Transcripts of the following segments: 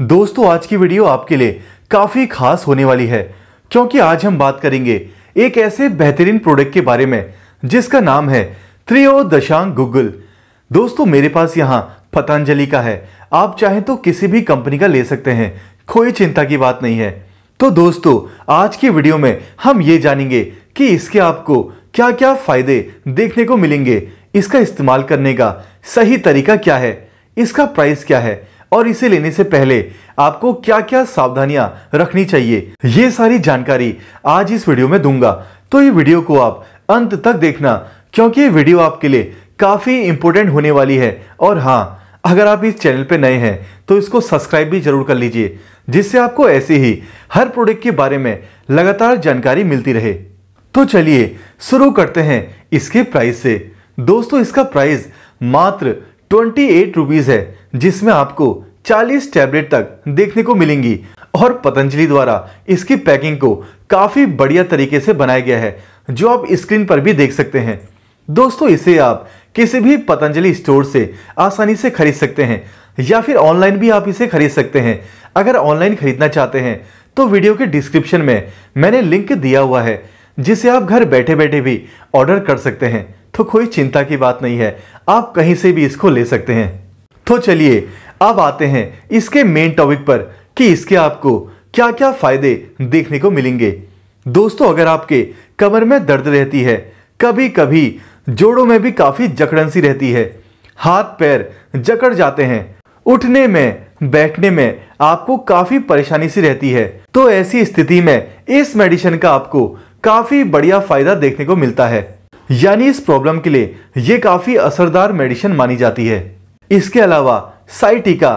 दोस्तों आज की वीडियो आपके लिए काफी खास होने वाली है क्योंकि आज हम बात करेंगे एक ऐसे बेहतरीन प्रोडक्ट के बारे में जिसका नाम है दशांक गूगल दोस्तों मेरे पास यहाँ पतंजलि का है आप चाहें तो किसी भी कंपनी का ले सकते हैं कोई चिंता की बात नहीं है तो दोस्तों आज की वीडियो में हम ये जानेंगे कि इसके आपको क्या क्या फायदे देखने को मिलेंगे इसका इस्तेमाल करने का सही तरीका क्या है इसका प्राइस क्या है और इसे लेने से पहले आपको क्या क्या सावधानियां रखनी चाहिए ये सारी जानकारी आज इस वीडियो में दूंगा तो ये वीडियो को आप अंत तक देखना क्योंकि ये वीडियो आपके लिए काफ़ी इंपोर्टेंट होने वाली है और हाँ अगर आप इस चैनल पर नए हैं तो इसको सब्सक्राइब भी जरूर कर लीजिए जिससे आपको ऐसे ही हर प्रोडक्ट के बारे में लगातार जानकारी मिलती रहे तो चलिए शुरू करते हैं इसके प्राइस से दोस्तों इसका प्राइस मात्र ट्वेंटी एट रुपीज़ है जिसमें आपको 40 टैबलेट तक देखने को मिलेंगी और पतंजलि द्वारा इसकी पैकिंग को काफ़ी बढ़िया तरीके से बनाया गया है जो आप स्क्रीन पर भी देख सकते हैं दोस्तों इसे आप किसी भी पतंजलि स्टोर से आसानी से खरीद सकते हैं या फिर ऑनलाइन भी आप इसे खरीद सकते हैं अगर ऑनलाइन खरीदना चाहते हैं तो वीडियो के डिस्क्रिप्शन में मैंने लिंक दिया हुआ है जिसे आप घर बैठे बैठे भी ऑर्डर कर सकते हैं तो कोई चिंता की बात नहीं है आप कहीं से भी इसको ले सकते हैं तो चलिए अब आते हैं इसके मेन टॉपिक पर कि इसके आपको क्या क्या फायदे देखने को मिलेंगे दोस्तों अगर आपके कमर में दर्द रहती है कभी कभी जोड़ों में भी काफी जकड़न सी रहती है हाथ पैर जकड़ जाते हैं उठने में बैठने में आपको काफी परेशानी सी रहती है तो ऐसी स्थिति में इस मेडिसिन का आपको काफी बढ़िया फायदा देखने को मिलता है यानी इस प्रॉब्लम के लिए ये काफी असरदार मेडिसिन मानी जाती है इसके अलावा साइटिका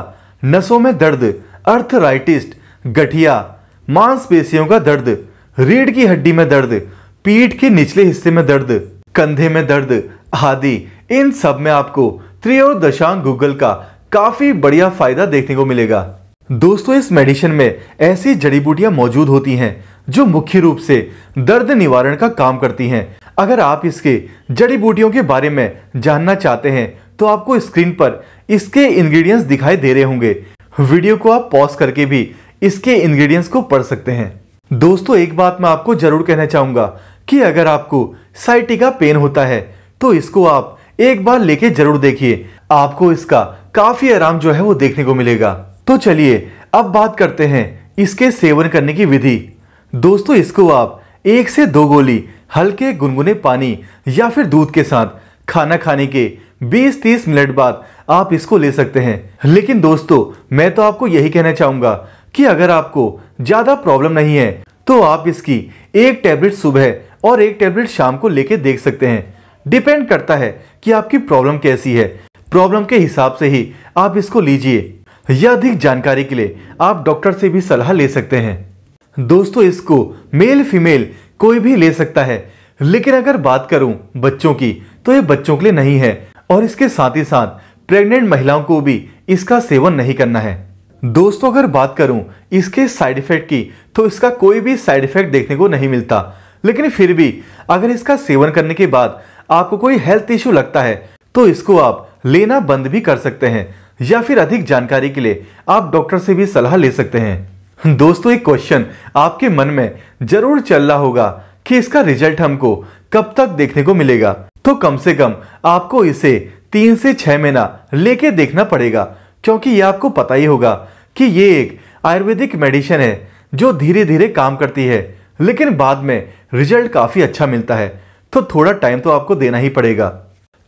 नसों में दर्द अर्थराइटिस्ट गठिया मांसपेशियों का दर्द रीढ़ की हड्डी में दर्द पीठ के निचले हिस्से में दर्द कंधे में दर्द आदि इन सब में आपको त्रियोर दशांक गूगल का काफी बढ़िया फायदा देखने को मिलेगा दोस्तों इस मेडिसिन में ऐसी जड़ी बूटियां मौजूद होती हैं जो मुख्य रूप से दर्द निवारण का काम करती हैं अगर आप इसके जड़ी बूटियों के बारे में जानना चाहते हैं तो आपको स्क्रीन पर इसके इंग्रेडिएंट्स दिखाई दे रहे होंगे वीडियो को आप पॉज करके भी इसके इंग्रेडिएंट्स को पढ़ सकते हैं दोस्तों एक बात मैं आपको जरूर कहना चाहूंगा कि अगर आपको साइटी का पेन होता है तो इसको आप एक बार लेके जरूर देखिए आपको इसका काफी आराम जो है वो देखने को मिलेगा तो चलिए अब बात करते हैं इसके सेवन करने की विधि दोस्तों इसको आप एक से दो गोली हल्के गुनगुने पानी या फिर दूध के साथ खाना खाने के 20-30 मिनट बाद आप इसको ले सकते हैं लेकिन दोस्तों मैं तो आपको यही कहना चाहूँगा कि अगर आपको ज़्यादा प्रॉब्लम नहीं है तो आप इसकी एक टैबलेट सुबह और एक टैबलेट शाम को लेके देख सकते हैं डिपेंड करता है कि आपकी प्रॉब्लम कैसी है प्रॉब्लम के हिसाब से ही आप इसको लीजिए या अधिक जानकारी के लिए आप डॉक्टर से भी सलाह ले सकते हैं दोस्तों इसको मेल फीमेल कोई भी ले सकता है लेकिन अगर बात करूं बच्चों की तो ये बच्चों के लिए नहीं है और इसके साथ ही साथ प्रेग्नेंट महिलाओं को भी इसका सेवन नहीं करना है दोस्तों अगर बात करूं इसके साइड इफेक्ट की तो इसका कोई भी साइड इफेक्ट देखने को नहीं मिलता लेकिन फिर भी अगर इसका सेवन करने के बाद आपको कोई हेल्थ इश्यू लगता है तो इसको आप लेना बंद भी कर सकते हैं या फिर अधिक जानकारी के लिए आप डॉक्टर से भी सलाह ले सकते हैं दोस्तों एक क्वेश्चन आपके मन में जरूर चल रहा होगा कि इसका रिजल्ट हमको कब तक देखने को मिलेगा तो कम से कम आपको इसे तीन से छह महीना लेके देखना पड़ेगा क्योंकि ये आपको पता ही होगा कि ये एक आयुर्वेदिक मेडिसिन है जो धीरे धीरे काम करती है लेकिन बाद में रिजल्ट काफ़ी अच्छा मिलता है तो थोड़ा टाइम तो आपको देना ही पड़ेगा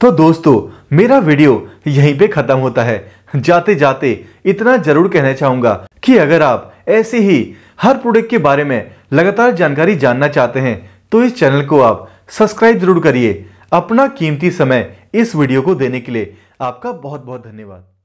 तो दोस्तों मेरा वीडियो यहीं पे ख़त्म होता है जाते जाते इतना जरूर कहना चाहूंगा कि अगर आप ऐसे ही हर प्रोडक्ट के बारे में लगातार जानकारी जानना चाहते हैं तो इस चैनल को आप सब्सक्राइब जरूर करिए अपना कीमती समय इस वीडियो को देने के लिए आपका बहुत बहुत धन्यवाद